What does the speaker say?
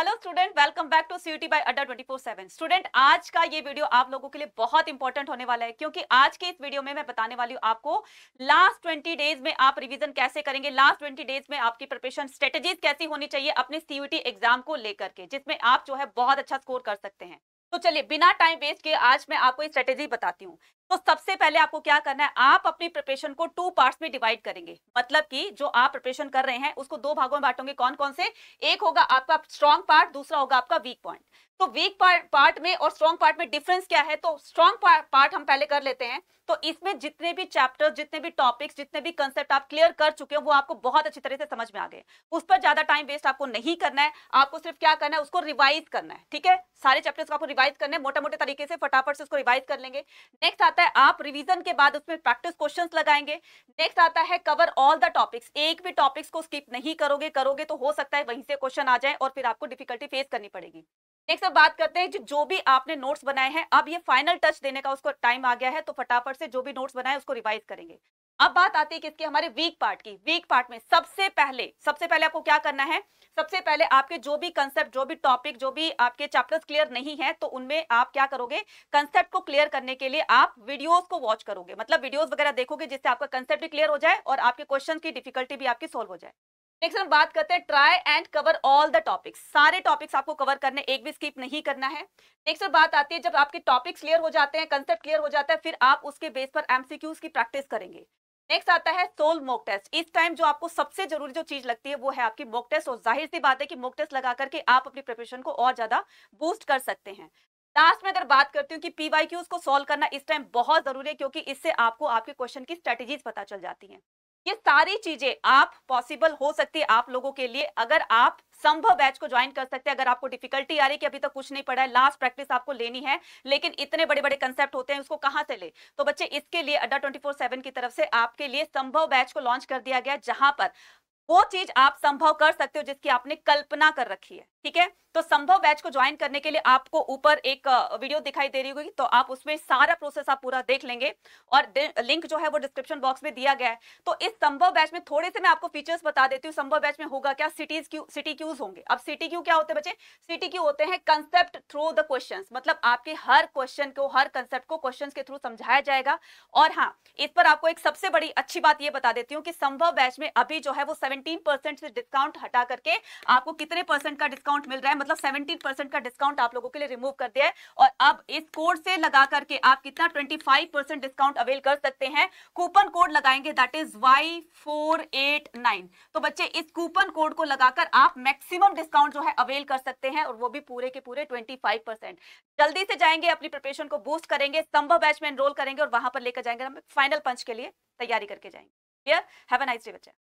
hello student welcome back to सी बाय Adda 24/7 student आज का ये वीडियो आप लोगों के लिए बहुत इंपॉर्टेंट होने वाला है क्योंकि आज के इस वीडियो में मैं बताने वाली हूँ आपको लास्ट 20 डेज में आप रिवीजन कैसे करेंगे लास्ट 20 डेज में आपकी प्रिपरेशन स्ट्रेटेजीज कैसी होनी चाहिए अपने सीयूटी एग्जाम को लेकर के जिसमें आप जो है बहुत अच्छा स्कोर कर सकते हैं तो चलिए बिना टाइम वेस्ट किए आज मैं आपको स्ट्रेटेजी बताती हूँ तो सबसे पहले आपको क्या करना है आप अपनी प्रिपरेशन को टू पार्ट्स में डिवाइड करेंगे मतलब कि जो आप प्रिपरेशन कर रहे हैं उसको दो भागों में बांटोगे कौन कौन से एक होगा आपका स्ट्रॉन्ग पार्ट दूसरा होगा आपका वीक पॉइंट तो वीक पार्ट में और स्ट्रॉन्ग पार्ट में डिफरेंस क्या है तो स्ट्रॉन्ग पार्ट हम पहले कर लेते हैं तो इसमें जितने भी चैप्टर जितने भी टॉपिक्स जितने भी कंसेप्ट आप क्लियर कर चुके हो वो आपको बहुत अच्छी तरह से समझ में आ गए उस पर ज्यादा टाइम वेस्ट आपको नहीं करना है आपको सिर्फ क्या करना है उसको रिवाइज करना है ठीक है सारे चैप्टर्स को आपको रिवाइज करना है मोटा मोटे तरीके से फटाफट से उसको रिवाइज कर लेंगे नेक्स्ट आता है आप रिविजन के बाद उसमें प्रैक्टिस क्वेश्चन लगाएंगे नेक्स्ट आता है कवर ऑल द टॉपिक्स एक भी टॉपिक्स को स्किप नहीं करोगे करोगे तो हो सकता है वहीं से क्वेश्चन आ जाए और फिर आपको डिफिकल्टी फेस करनी पड़ेगी नेक्स्ट अब बात करते हैं जो भी आपने नोट्स बनाए हैं अब ये फाइनल टच देने का उसको टाइम आ गया है तो फटाफट से जो भी नोट्स बनाए उसको रिवाइज करेंगे अब बात आती है किसके हमारे वीक पार्ट की वीक पार्ट में सबसे पहले सबसे पहले आपको क्या करना है सबसे पहले आपके जो भी कंसेप्ट जो भी टॉपिक जो भी आपके चैप्टर्स क्लियर नहीं है तो उनमें आप क्या करोगे कंसेप्ट को क्लियर करने के लिए आप वीडियोस को वॉच करोगे मतलब वीडियोस वगैरह देखोगे जिससे आपका कंसेप्ट भी क्लियर हो जाए और आपके क्वेश्चन की डिफिकल्टी भी आपकी सोल्व हो जाए नेक्स्ट हम बात करते हैं try and cover all the topics सारे टॉपिक्स आपको कवर करने एक भी स्किप नहीं करना है नेक्स्ट बात आती है जब आपके टॉपिक्स क्लियर हो जाते हैं कंसेप्ट क्लियर हो जाता है फिर आप उसके बेस पर एमसीक्यूज की प्रैक्टिस करेंगे नेक्स्ट आता है सोल मॉक टेस्ट इस टाइम जो आपको सबसे जरूरी जो चीज लगती है वो है आपकी मॉक टेस्ट और जाहिर सी बात है कि मॉक टेस्ट लगा करके आप अपनी प्रिपरेशन को और ज्यादा बूस्ट कर सकते हैं लास्ट में अगर बात करती हूँ कि पीवाईक्यूज को सोल्व करना इस टाइम बहुत जरूरी है क्योंकि इससे आपको आपके क्वेश्चन की स्ट्रेटेजीज पता चल जाती है ये सारी चीजें आप पॉसिबल हो सकती है आप लोगों के लिए अगर आप संभव बैच को ज्वाइन कर सकते हैं अगर आपको डिफिकल्टी आ रही है कि अभी तक तो कुछ नहीं पड़ा है लास्ट प्रैक्टिस आपको लेनी है लेकिन इतने बड़े बड़े कंसेप्ट होते हैं उसको कहां से ले तो बच्चे इसके लिए अड्डा ट्वेंटी फोर सेवन की तरफ से आपके लिए संभव बैच को लॉन्च कर दिया गया जहां पर वो चीज आप संभव कर सकते हो जिसकी आपने कल्पना कर रखी है ठीक है तो संभव बैच को ज्वाइन करने के लिए आपको ऊपर एक वीडियो दिखाई दे रही होगी तो आप उसमें सारा प्रोसेस आप पूरा देख लेंगे और लिंक जो है वो डिस्क्रिप्शन बॉक्स में दिया गया है तो इस संभव बैच में थोड़े से मैं आपको फीचर्स बता देती हूँ संभव बैच में होगा क्या सिटीज क्यू सिटी क्यूज होंगे अब सिटी क्यू क्या होते हैं बच्चे सिटी क्यू होते हैं कंसेप्ट थ्रू द क्वेश्चन मतलब आपके हर क्वेश्चन को हर कंसेप्ट को क्वेश्चन के थ्रू समझाया जाएगा और हाँ इस पर आपको एक सबसे बड़ी अच्छी बात यह बता देती हूँ कि संभव बैच में अभी जो है वो सेवनटीन से डिस्काउंट हटा करके आपको कितने परसेंट का डिस्काउंट डिस्काउंट मिल रहा है मतलब 17 परसेंट का डिस्काउंट आप लोगों के लिए रिमूव कर दिया है और अब इस कोड से लगा करके आप कितना 25 परसेंट डिस्काउंट अवेल कर सकते हैं कूपन कोड लगाएंगे that is Y four eight nine तो बच्चे इस कूपन कोड को लगाकर आप मैक्सिमम डिस्काउंट जो है अवेल कर सकते हैं और वो भी पूरे के पूरे ट्वेंटी जल्दी से जाएंगे अपनी प्रिपरेशन को बूस्ट करेंगे संभव बैच में एनरोल करेंगे और वहां पर लेकर जाएंगे हम फाइनल पंच के लिए तैयारी करके जाएंगे हैव अ नाइस डे बच्चा